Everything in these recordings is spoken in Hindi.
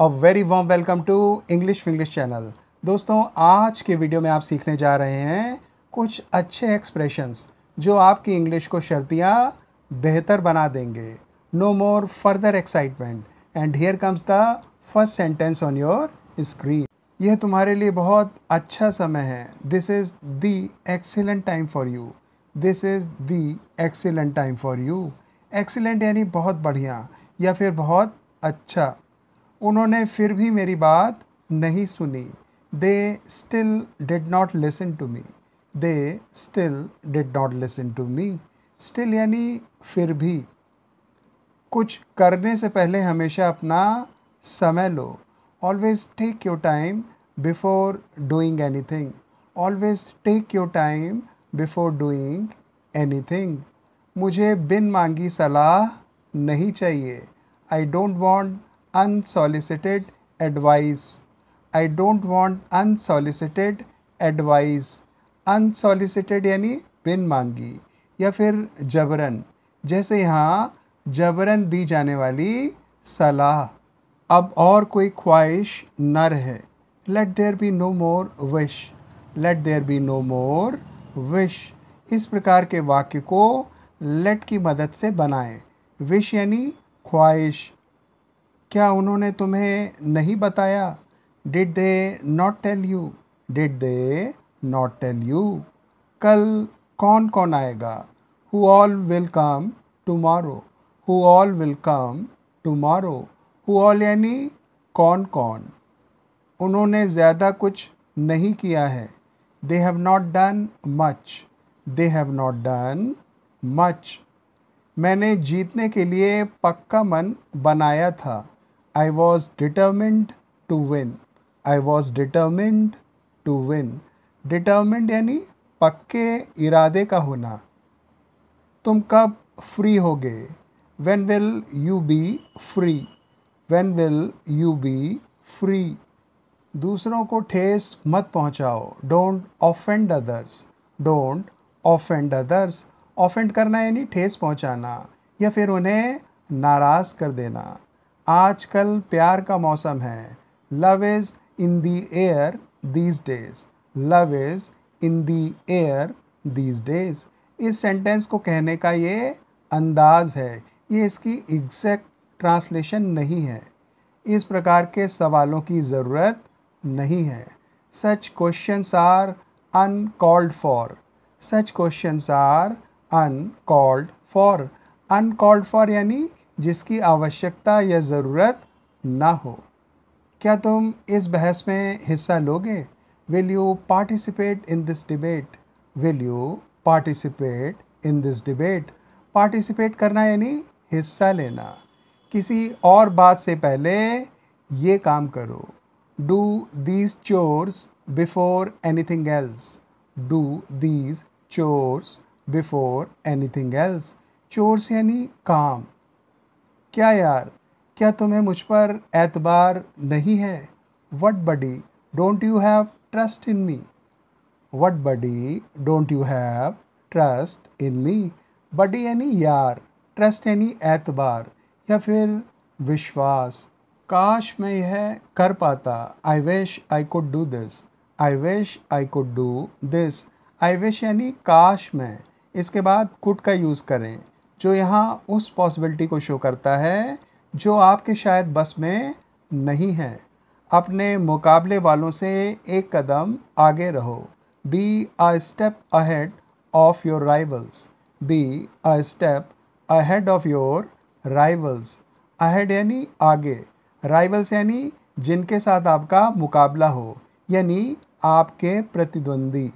A very warm welcome to English English channel दोस्तों आज के वीडियो में आप सीखने जा रहे हैं कुछ अच्छे एक्सप्रेशंस जो आपकी इंग्लिश को शर्तियाँ बेहतर बना देंगे no more further excitement and here comes the first sentence on your screen यह तुम्हारे लिए बहुत अच्छा समय है this is the excellent time for you this is the excellent time for you excellent यानी बहुत बढ़िया या फिर बहुत अच्छा उन्होंने फिर भी मेरी बात नहीं सुनी they still did not listen to me they still did not listen to me still यानी फिर भी कुछ करने से पहले हमेशा अपना समय लो always take your time before doing anything always take your time before doing anything मुझे बिन मांगी सलाह नहीं चाहिए I don't want unsolicited advice. I don't want unsolicited advice. Unsolicited यानी बिन मांगी या फिर जबरन जैसे यहाँ जबरन दी जाने वाली सलाह अब और कोई ख्वाहिश न रहे let there be no more wish let there be no more wish इस प्रकार के वाक्य को लेट की मदद से बनाएं विश यानी ख्वाहिश क्या उन्होंने तुम्हें नहीं बताया did they not tell you did they not tell you कल कौन कौन आएगा who all will come tomorrow who all will come tomorrow who all यानी कौन कौन उन्होंने ज़्यादा कुछ नहीं किया है they have not done much they have not done much मैंने जीतने के लिए पक्का मन बनाया था I was determined to win I was determined to win determined यानी पक्के इरादे का होना तुम कब फ्री हो गए when will you be free when will you be free दूसरों को ठेस मत पहुँचाओ don't offend others don't offend others offend करना यानी ठेस पहुँचाना या फिर उन्हें नाराज़ कर देना आजकल प्यार का मौसम है love is in the air these days love is in the air these days इस सेंटेंस को कहने का ये अंदाज है ये इसकी एग्जैक्ट ट्रांसलेशन नहीं है इस प्रकार के सवालों की ज़रूरत नहीं है such questions are uncalled for such questions are uncalled for uncalled for यानी जिसकी आवश्यकता या ज़रूरत ना हो क्या तुम इस बहस में हिस्सा लोगे will you participate in this debate will you participate in this debate participate करना यानी हिस्सा लेना किसी और बात से पहले ये काम करो do these chores before anything else do these chores before anything else chores यानी काम क्या यार क्या तुम्हें मुझ पर एतबार नहीं है what buddy don't you have trust in me what buddy don't you have trust in me buddy यानी यार ट्रस्ट यानी एतबार या फिर विश्वास काश मैं यह कर पाता I wish I could do this I wish I could do this I wish यानी काश मैं इसके बाद कुट का यूज़ करें जो यहाँ उस पॉसिबिलिटी को शो करता है जो आपके शायद बस में नहीं है अपने मुकाबले वालों से एक कदम आगे रहो be a step ahead of your rivals be a step ahead of your rivals ahead यानी आगे राइवल्स यानी जिनके साथ आपका मुकाबला हो यानी आपके प्रतिद्वंदी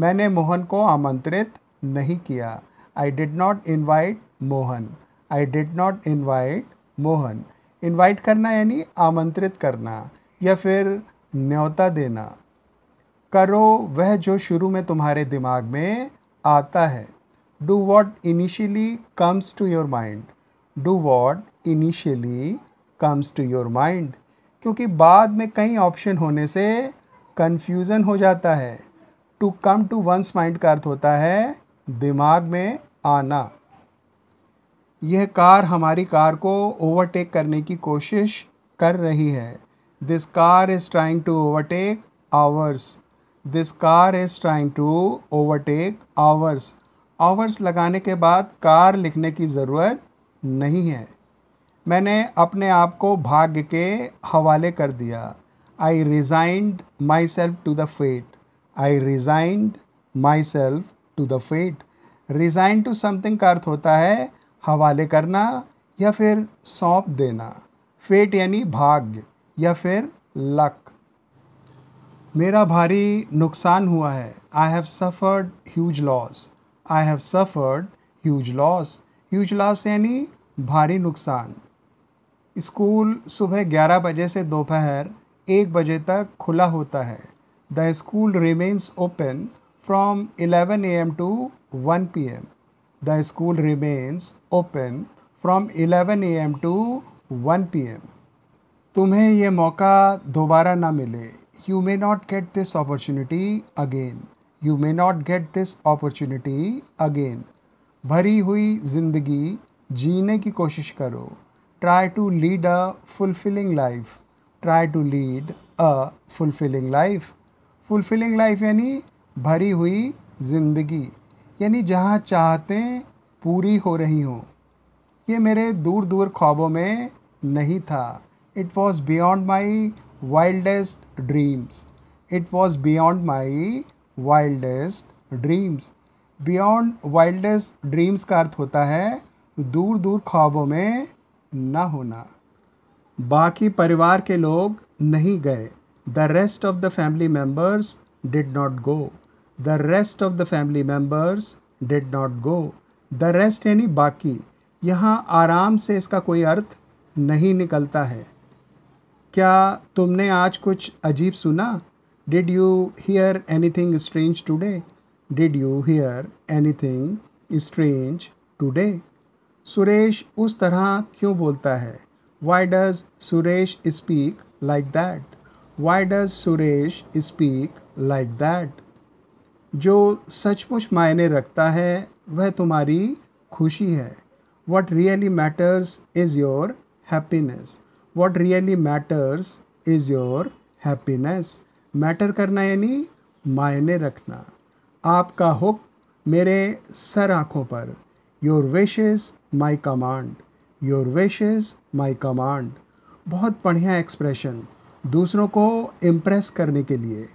मैंने मोहन को आमंत्रित नहीं किया I did not invite Mohan. I did not invite Mohan. Invite करना यानी आमंत्रित करना या फिर न्योता देना करो वह जो शुरू में तुम्हारे दिमाग में आता है do what initially comes to your mind do what initially comes to your mind क्योंकि बाद में कई ऑप्शन होने से कन्फ्यूज़न हो जाता है to come to one's mind का अर्थ होता है दिमाग में आना यह कार हमारी कार को ओवरटेक करने की कोशिश कर रही है this car is trying to overtake ours this car is trying to overtake ours ours लगाने के बाद कार लिखने की ज़रूरत नहीं है मैंने अपने आप को भाग्य के हवाले कर दिया I resigned myself to the fate I resigned myself to the fate resign to something का अर्थ होता है हवाले करना या फिर सौंप देना फेट यानी भाग्य या फिर लक मेरा भारी नुकसान हुआ है I have suffered huge loss I have suffered huge loss huge loss यानी भारी नुकसान स्कूल सुबह 11 बजे से दोपहर एक बजे तक खुला होता है the school remains open from 11 am to 1 pm. The school remains open from 11 am to 1 pm. तुम्हें ये मौका दोबारा ना मिले you may not get this opportunity again you may not get this opportunity again भरी हुई ज़िंदगी जीने की कोशिश करो try to lead a fulfilling life try to lead a fulfilling life fulfilling life यानी भरी हुई ज़िंदगी यानी जहाँ चाहतें पूरी हो रही हों ये मेरे दूर दूर ख्वाबों में नहीं था it was beyond my wildest dreams it was beyond my wildest dreams beyond wildest dreams का अर्थ होता है दूर दूर ख्वाबों में ना होना बाकी परिवार के लोग नहीं गए the rest of the family members did not go the rest of the family members did not go the rest यानी बाकी यहाँ आराम से इसका कोई अर्थ नहीं निकलता है क्या तुमने आज कुछ अजीब सुना did you hear anything strange today did you hear anything strange today Suresh उस तरह क्यों बोलता है why does Suresh speak like that why does Suresh speak like that जो सचमुच मायने रखता है वह तुम्हारी खुशी है what really matters is your happiness what really matters is your happiness matter करना यानी मायने रखना आपका हुक्म मेरे सर आँखों पर your wish is my command your wish is my command बहुत बढ़िया एक्सप्रेशन दूसरों को इम्प्रेस करने के लिए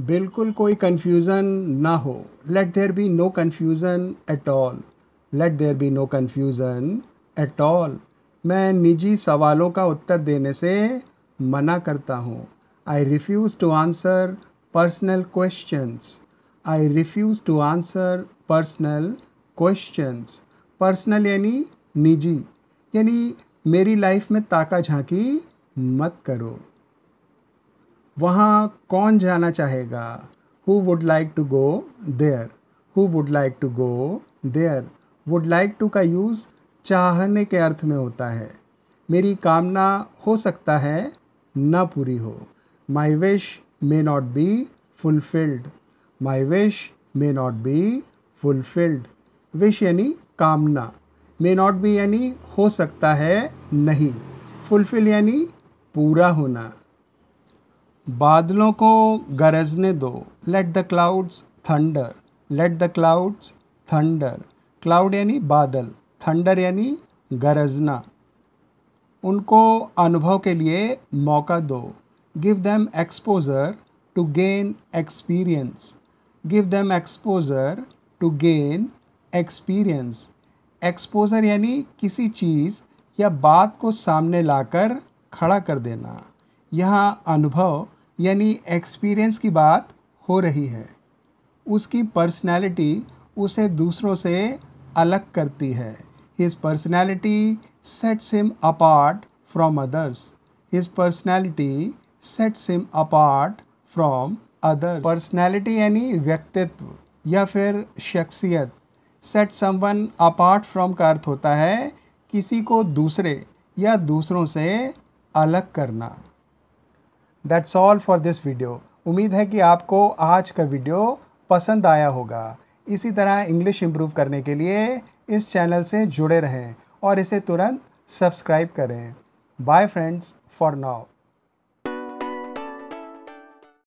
बिल्कुल कोई कन्फ्यूज़न ना हो let there be no confusion at all let there be no confusion at all मैं निजी सवालों का उत्तर देने से मना करता हूँ I refuse to answer personal questions I refuse to answer personal questions personal यानी निजी यानी मेरी लाइफ में ताका झांकी मत करो वहाँ कौन जाना चाहेगा who would like to go there who would like to go there would like to का यूज़ चाहने के अर्थ में होता है मेरी कामना हो सकता है ना पूरी हो my wish may not be fulfilled my wish may not be fulfilled wish यानी कामना मे नॉट बी यानी हो सकता है नहीं फुलफिल यानी पूरा होना बादलों को गरजने दो let the clouds thunder let the clouds thunder cloud यानी बादल थंडर यानी गरजना उनको अनुभव के लिए मौका दो give them exposure to gain experience give them exposure to gain experience exposure यानी किसी चीज़ या बात को सामने लाकर खड़ा कर देना यहाँ अनुभव यानी एक्सपीरियंस की बात हो रही है उसकी पर्सनैलिटी उसे दूसरों से अलग करती है his personality sets him apart from others his personality sets him apart from others personality यानी व्यक्तित्व या फिर शख्सियत सेट समवन अपार्ट फ्रॉम का अर्थ होता है किसी को दूसरे या दूसरों से अलग करना that's all for this video उम्मीद है कि आपको आज का वीडियो पसंद आया होगा इसी तरह इंग्लिश इम्प्रूव करने के लिए इस चैनल से जुड़े रहें और इसे तुरंत सब्सक्राइब करें बाय फ्रेंड्स फॉर नाउ